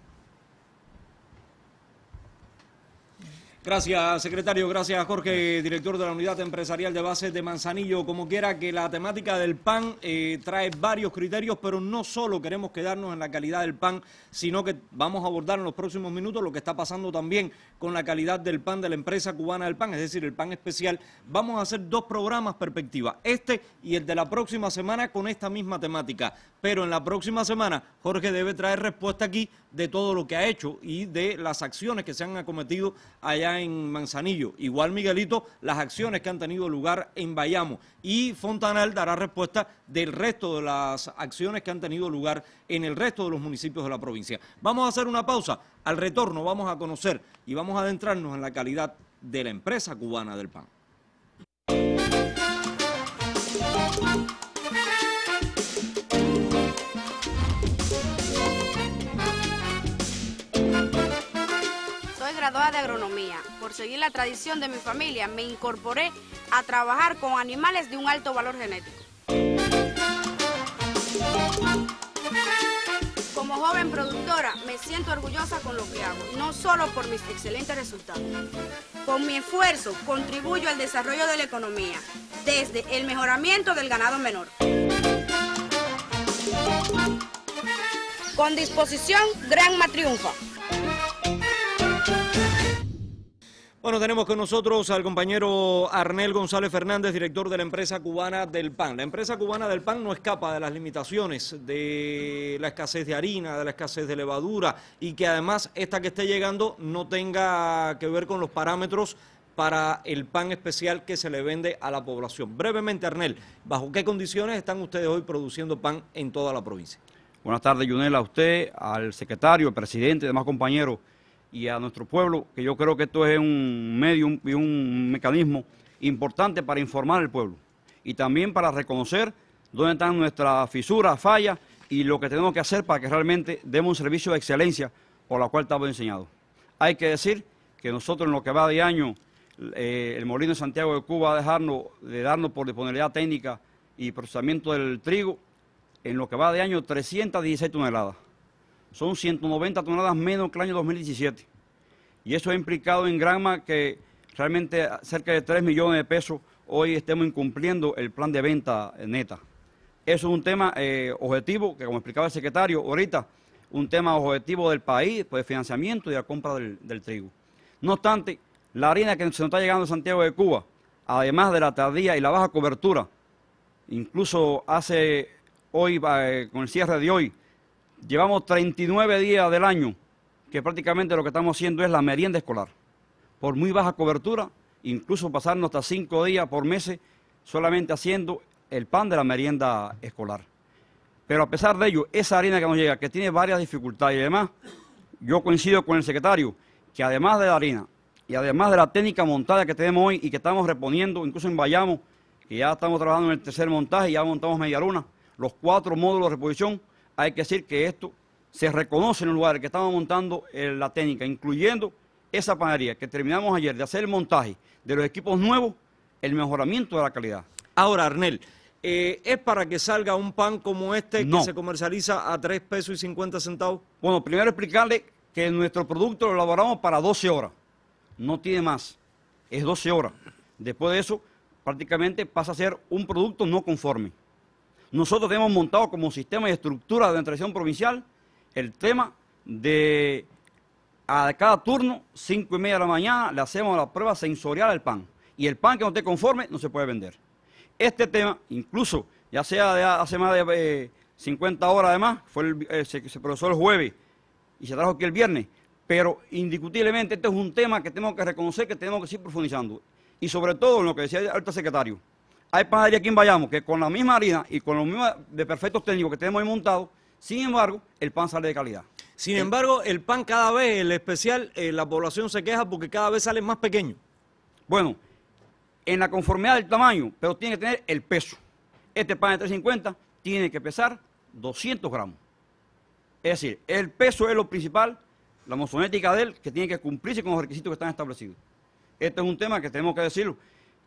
Speaker 1: Gracias,
Speaker 2: secretario. Gracias, Jorge, director de la Unidad Empresarial de Bases de Manzanillo. Como quiera que la temática del pan eh, trae varios criterios, pero no solo queremos quedarnos en la calidad del pan, sino que vamos a abordar en los próximos minutos lo que está pasando también con la calidad del pan de la empresa cubana del pan, es decir, el pan especial. Vamos a hacer dos programas perspectiva, este y el de la próxima semana con esta misma temática. Pero en la próxima semana Jorge debe traer respuesta aquí de todo lo que ha hecho y de las acciones que se han acometido allá en Manzanillo. Igual, Miguelito, las acciones que han tenido lugar en Bayamo. Y Fontanal dará respuesta del resto de las acciones que han tenido lugar en el resto de los municipios de la provincia. Vamos a hacer una pausa. Al retorno vamos a conocer y vamos a adentrarnos en la calidad de la empresa cubana del pan.
Speaker 5: de agronomía. Por seguir la tradición de mi familia, me incorporé a trabajar con animales de un alto valor genético. Como joven productora, me siento orgullosa con lo que hago, no solo por mis excelentes resultados. Con mi esfuerzo, contribuyo al desarrollo de la economía, desde el mejoramiento del ganado menor. Con disposición, Granma triunfa.
Speaker 2: Bueno, tenemos con nosotros al compañero Arnel González Fernández, director de la empresa cubana del pan. La empresa cubana del pan no escapa de las limitaciones de la escasez de harina, de la escasez de levadura y que además esta que esté llegando no tenga que ver con los parámetros para el pan especial que se le vende a la población. Brevemente, Arnel, ¿bajo qué condiciones
Speaker 4: están ustedes hoy produciendo pan en toda la provincia? Buenas tardes, Junel, a usted, al secretario, al presidente y demás compañeros y a nuestro pueblo, que yo creo que esto es un medio y un, mecanismo importante para informar al pueblo y también para reconocer dónde están nuestras fisuras, fallas y lo que tenemos que hacer para que realmente demos un servicio de excelencia por la cual estamos enseñados. Hay que decir que nosotros en lo que va de año, eh, el Molino de Santiago de Cuba va a dejarnos, de darnos por disponibilidad técnica y procesamiento del trigo, en lo que va de año 316 toneladas son 190 toneladas menos que el año 2017. Y eso ha implicado en Granma que realmente cerca de 3 millones de pesos hoy estemos incumpliendo el plan de venta neta. Eso es un tema eh, objetivo, que como explicaba el secretario ahorita, un tema objetivo del país, pues de financiamiento y la compra del, trigo. No obstante, la harina que se nos está llegando a Santiago de Cuba, además de la tardía y la baja cobertura, incluso hace hoy, eh, con el cierre de hoy, Llevamos 39 días del año que prácticamente lo que estamos haciendo es la merienda escolar. Por muy baja cobertura, incluso pasarnos hasta cinco días por mes solamente haciendo el pan de la merienda escolar. Pero a pesar de ello, esa harina que nos llega, que tiene varias dificultades y además, yo coincido con el secretario, que además de la harina y además de la técnica montada que tenemos hoy y que estamos reponiendo, incluso en Bayamo, que ya estamos trabajando en el tercer montaje, ya montamos media luna, los cuatro módulos de reposición, hay que decir que esto se reconoce en el lugar que estamos montando eh, la técnica, incluyendo esa panadería que terminamos ayer de hacer el montaje de los equipos nuevos, el mejoramiento de la calidad. Ahora, Arnel, eh, ¿es para que salga un pan como este que se comercializa a 3 pesos y 50 centavos? Bueno, primero explicarle que nuestro producto lo elaboramos para 12 horas, no tiene más, es 12 horas. Después de eso, prácticamente pasa a ser un producto no conforme. Nosotros hemos montado como sistema y estructura de administración provincial el tema de a cada turno, cinco y media de la mañana, le hacemos la prueba sensorial al pan. Y el pan que no esté conforme no se puede vender. Este tema, incluso, ya sea de hace más de 50 eh, horas además, fue eh, se, procesó el jueves y se trajo aquí el viernes, pero indiscutiblemente este es un tema que tenemos que reconocer, que tenemos que seguir profundizando. Y sobre todo en lo que decía el alto secretario, hay panadería aquí en vayamos que con la misma harina y con los mismos de perfectos técnicos que tenemos ahí montados, sin embargo, el pan sale de calidad. Sin embargo, el pan cada vez, el especial, eh, la población se queja porque cada vez sale más pequeño. Bueno, en la conformidad del tamaño, pero tiene que tener el peso. Este pan de 350 tiene que pesar 200 gramos. Es decir, el peso es lo principal, la mozonética de él, que tiene que cumplirse con los requisitos que están establecidos. Este es un tema que tenemos que decirlo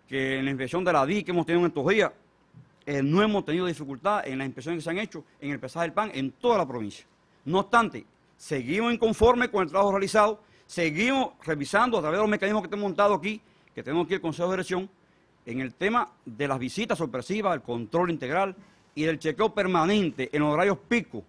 Speaker 4: que en la inspección de la DI que hemos tenido en estos días, eh, no hemos tenido dificultad en las inspecciones que se han hecho en el pesaje del pan en toda la provincia. No obstante, seguimos inconformes con el trabajo realizado, seguimos revisando a través de los mecanismos que tenemos montado aquí, que tenemos aquí el Consejo de Dirección, en el tema de las visitas sorpresivas, el control integral y del chequeo permanente en los horarios picos,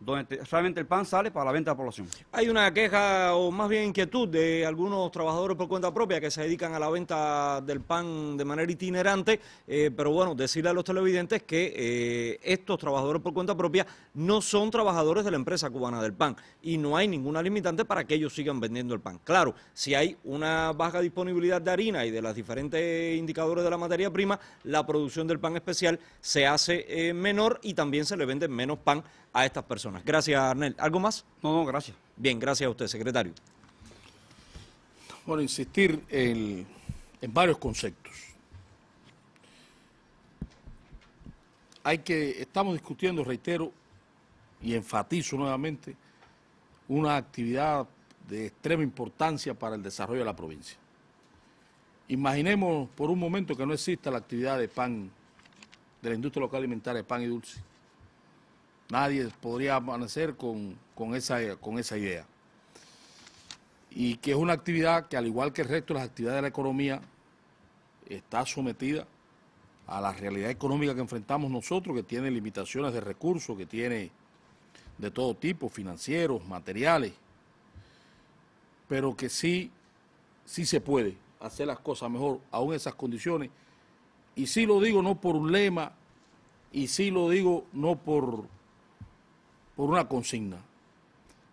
Speaker 4: donde solamente el pan sale para la venta a la población.
Speaker 2: Hay una queja o más bien inquietud de algunos trabajadores por cuenta propia que se dedican a la venta del pan de manera itinerante, eh, pero bueno, decirle a los televidentes que eh, estos trabajadores por cuenta propia no son trabajadores de la empresa cubana del pan y no hay ninguna limitante para que ellos sigan vendiendo el pan. Claro, si hay una baja disponibilidad de harina y de los diferentes indicadores de la materia prima, la producción del pan especial se hace eh, menor y también se le vende menos pan a estas personas. Gracias, Arnel. ¿Algo más? No, no, gracias. Bien, gracias a usted, secretario.
Speaker 1: Bueno, insistir en, varios conceptos. Hay que, estamos discutiendo, reitero, y enfatizo nuevamente, una actividad de extrema importancia para el desarrollo de la provincia. Imaginemos por un momento que no exista la actividad de pan, de la industria local alimentaria de pan y dulce. Nadie podría amanecer con, esa, con esa idea. Y que es una actividad que, al igual que el resto de las actividades de la economía, está sometida a la realidad económica que enfrentamos nosotros, que tiene limitaciones de recursos, que tiene de todo tipo, financieros, materiales, pero que sí, sí se puede hacer las cosas mejor, aún en esas condiciones. Y sí lo digo no por un lema, y sí lo digo no por por una consigna.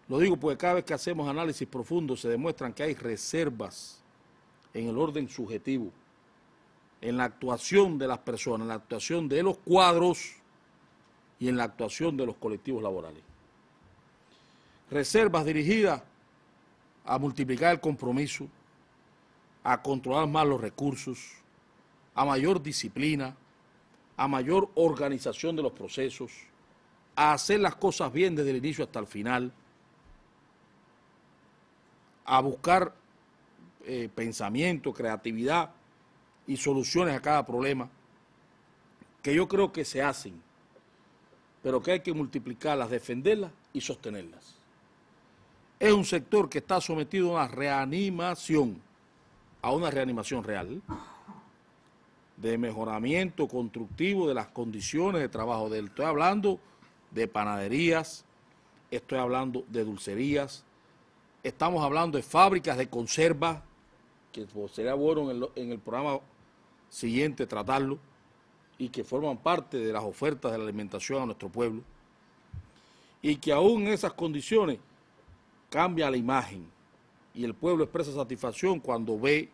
Speaker 1: Lo digo porque cada vez que hacemos análisis profundos se demuestran que hay reservas en el orden subjetivo, en la actuación de las personas, en la actuación de los cuadros y en la actuación de los colectivos laborales. Reservas dirigidas a multiplicar el compromiso, a controlar más los recursos, a mayor disciplina, a mayor organización de los procesos, a hacer las cosas bien desde el inicio hasta el final, a buscar eh, pensamiento, creatividad y soluciones a cada problema, que yo creo que se hacen, pero que hay que multiplicarlas, defenderlas y sostenerlas. Es un sector que está sometido a una reanimación, a una reanimación real, de mejoramiento constructivo de las condiciones de trabajo. del... él. Estoy hablando de panaderías, estoy hablando de dulcerías, estamos hablando de fábricas de conserva que pues, sería bueno en el, en el programa siguiente tratarlo, y que forman parte de las ofertas de la alimentación a nuestro pueblo, y que aún en esas condiciones cambia la imagen y el pueblo expresa satisfacción cuando ve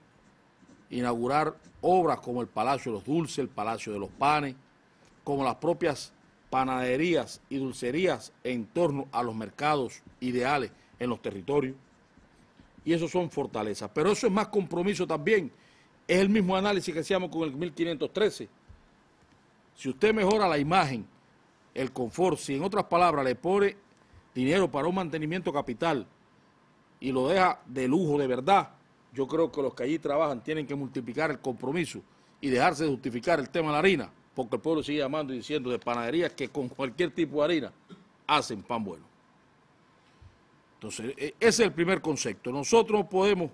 Speaker 1: inaugurar obras como el Palacio de los Dulces, el Palacio de los Panes, como las propias panaderías y dulcerías en torno a los mercados ideales en los territorios. Y eso son fortalezas. Pero eso es más compromiso también. Es el mismo análisis que hacíamos con el 1513. Si usted mejora la imagen, el confort, si en otras palabras le pone dinero para un mantenimiento capital y lo deja de lujo de verdad, yo creo que los que allí trabajan tienen que multiplicar el compromiso y dejarse justificar el tema de la harina porque el pueblo sigue llamando y diciendo de panaderías que con cualquier tipo de harina hacen pan bueno. Entonces, e, ese es el primer concepto. Nosotros no podemos,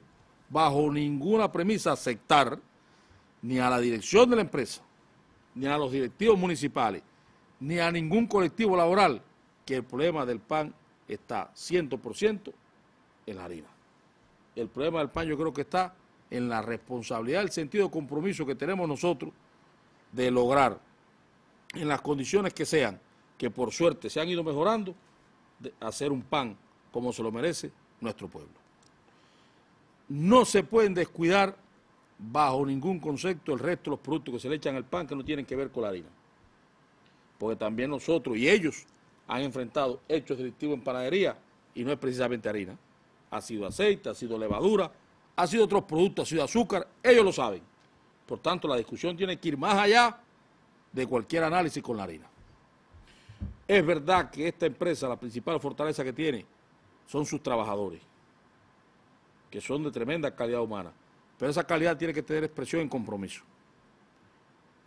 Speaker 1: bajo ninguna premisa, aceptar ni a la dirección de la empresa, ni a los directivos municipales, ni a ningún colectivo laboral que el problema del pan está 100% en la harina. El problema del pan yo creo que está en la responsabilidad, el sentido de compromiso que tenemos nosotros de lograr en las condiciones que sean, que por suerte se han ido mejorando, hacer un pan como se lo merece nuestro pueblo. No se pueden descuidar bajo ningún concepto el resto de los productos que se le echan al pan que no tienen que ver con la harina. Porque también nosotros y ellos han enfrentado hechos delictivos en panadería y no es precisamente harina. Ha sido aceite, ha sido levadura, ha sido otros productos, ha sido azúcar, ellos lo saben. Por tanto, la discusión tiene que ir más allá de cualquier análisis con la harina. Es verdad que esta empresa, la principal fortaleza que tiene, son sus trabajadores, que son de tremenda calidad humana. Pero esa calidad tiene que tener expresión en compromiso.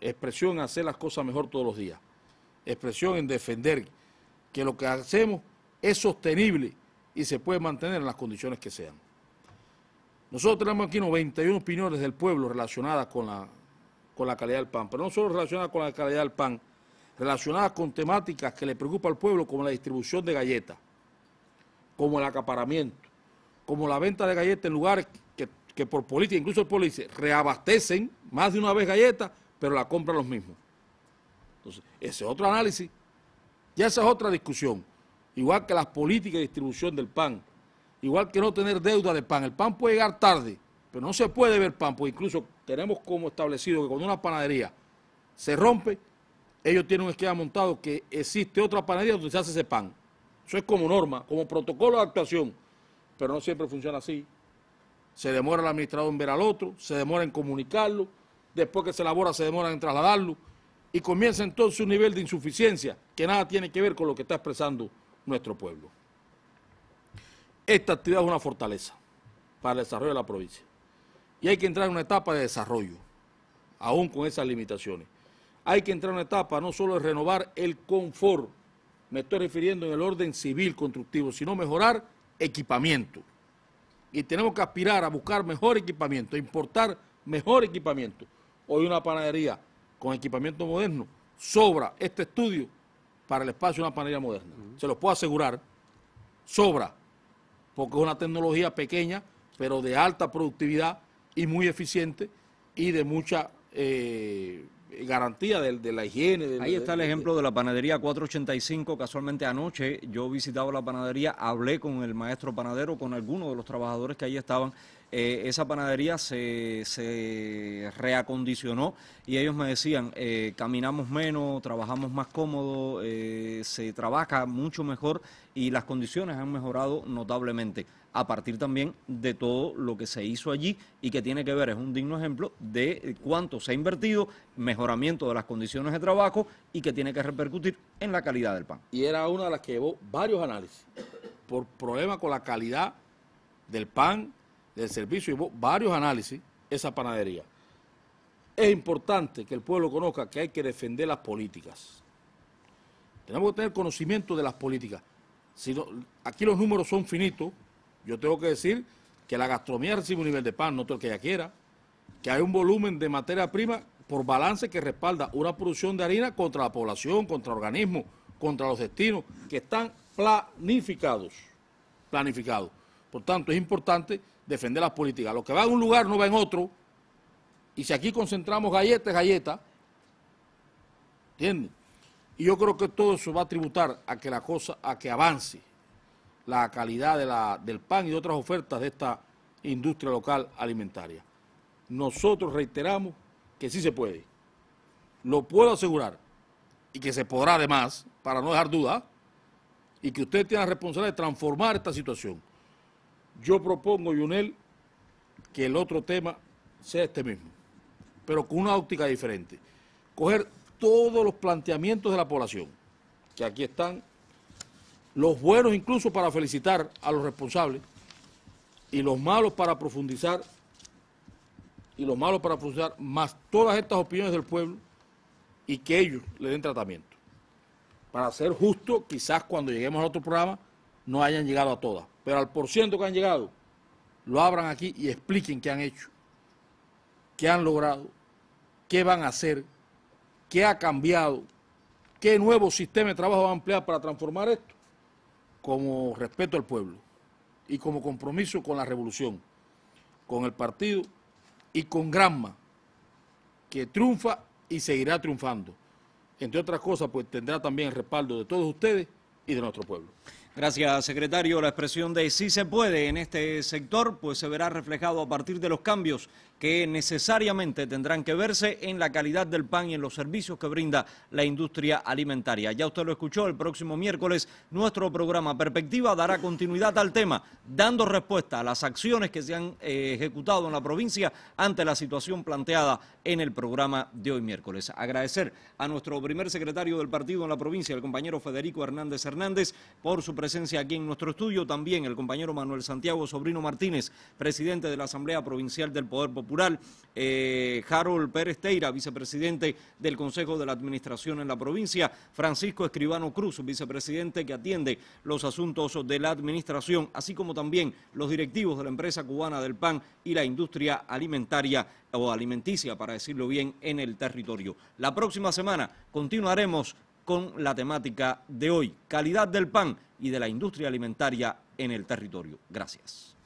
Speaker 1: Expresión en hacer las cosas mejor todos los días. Expresión en defender que lo que hacemos es sostenible y se puede mantener en las condiciones que sean. Nosotros tenemos aquí 91 opiniones del pueblo relacionadas con la, con la calidad del pan, pero no solo relacionadas con la calidad del pan, relacionadas con temáticas que le preocupa al pueblo como la distribución de galletas, como el acaparamiento, como la venta de galletas en lugares que, por política, incluso por policía reabastecen más de una vez galletas, pero la compran los mismos. Entonces, ese es otro análisis. Ya esa es otra discusión. Igual que las políticas de distribución del pan, Igual que no tener deuda de pan. El pan puede llegar tarde, pero no se puede ver pan, porque incluso tenemos como establecido que cuando una panadería se rompe, ellos tienen un esquema montado que existe otra panadería donde se hace ese pan. Eso es como norma, como protocolo de actuación, pero no siempre funciona así. Se demora el administrador en ver al otro, se demora en comunicarlo, después que se elabora se demora en trasladarlo y comienza entonces un nivel de insuficiencia que nada tiene que ver con lo que está expresando nuestro pueblo. Esta actividad es una fortaleza para el desarrollo de la provincia. Y hay que entrar en una etapa de desarrollo, aún con esas limitaciones. Hay que entrar en una etapa no solo de renovar el confort, me estoy refiriendo en el orden civil constructivo, sino mejorar equipamiento. Y tenemos que aspirar a buscar mejor equipamiento, importar mejor equipamiento. Hoy una panadería con equipamiento moderno sobra este estudio para el espacio de una panadería moderna. Se los puedo asegurar, sobra porque es una tecnología pequeña, pero de alta productividad y muy eficiente y de mucha eh, garantía de, la higiene. Ahí está el ejemplo
Speaker 2: de la panadería 485. Casualmente anoche yo visitaba la panadería, hablé con el maestro panadero, con algunos de los trabajadores que ahí estaban eh, esa panadería se, reacondicionó y ellos me decían, eh, caminamos menos, trabajamos más cómodo, eh, se trabaja mucho mejor y las condiciones han mejorado notablemente, a partir también de todo lo que se hizo allí y que tiene que ver, es un digno ejemplo de cuánto se ha invertido, mejoramiento de las condiciones de trabajo y que tiene que repercutir en la calidad del pan.
Speaker 1: Y era una de las que llevó varios análisis por problemas con la calidad del pan del servicio, y varios análisis esa panadería. Es importante que el pueblo conozca que hay que defender las políticas. Tenemos que tener conocimiento de las políticas. aquí los números son finitos. Yo tengo que decir que la gastronomía recibe un nivel de pan, no todo el que ella quiera. Que hay un volumen de materia prima por balance que respalda una producción de harina contra la población, contra organismos, contra los destinos, que están planificados. Planificados. Por tanto, es importante defender las políticas. Lo que va en un lugar no va en otro. Y si aquí concentramos galletas, galletas, ¿entiendes? Y yo creo que todo eso va a tributar a que la cosa, a que avance la calidad del pan y de otras ofertas de esta industria local alimentaria. Nosotros reiteramos que sí se puede. Lo puedo asegurar y que se podrá además, para no dejar duda, y que usted tiene la responsabilidad de transformar esta situación. Yo propongo, Yunel, que el otro tema sea este mismo, pero con una óptica diferente. Coger todos los planteamientos de la población, que aquí están, los buenos incluso para felicitar a los responsables y los malos para profundizar y los malos para profundizar más todas estas opiniones del pueblo y que ellos le den tratamiento. Para ser justo, quizás cuando lleguemos a otro programa no hayan llegado a todas, pero al por ciento que han llegado, lo abran aquí y expliquen qué han hecho, qué han logrado, qué van a hacer, qué ha cambiado, qué nuevo sistema de trabajo va a emplear para transformar esto, como respeto al pueblo y como compromiso con la revolución, con el partido y con Granma, que triunfa y seguirá triunfando. Entre otras cosas, pues tendrá también el respaldo de todos ustedes y de nuestro pueblo. Gracias, secretario. La expresión de
Speaker 2: sí se puede en este sector pues se verá reflejado a partir de los cambios que necesariamente tendrán que verse en la calidad del pan y en los servicios que brinda la industria alimentaria. Ya usted lo escuchó, el próximo miércoles nuestro programa Perspectiva dará continuidad al tema, dando respuesta a las acciones que se han eh, ejecutado en la provincia ante la situación planteada en el programa de hoy miércoles. Agradecer a nuestro primer secretario del partido en la provincia, el compañero Federico Hernández Hernández, por su presencia aquí en nuestro estudio, también el compañero Manuel Santiago Sobrino Martínez, presidente de la Asamblea Provincial del Poder Popular eh, Harold Pérez Teira, vicepresidente del Consejo de la Administración en la provincia, Francisco Escribano Cruz, vicepresidente que atiende los asuntos de la Administración, así como también los directivos de la empresa cubana del PAN y la industria alimentaria o alimenticia, para decirlo bien, en el territorio. La próxima semana continuaremos con la temática de hoy, calidad del pan y de la industria alimentaria en el territorio. Gracias.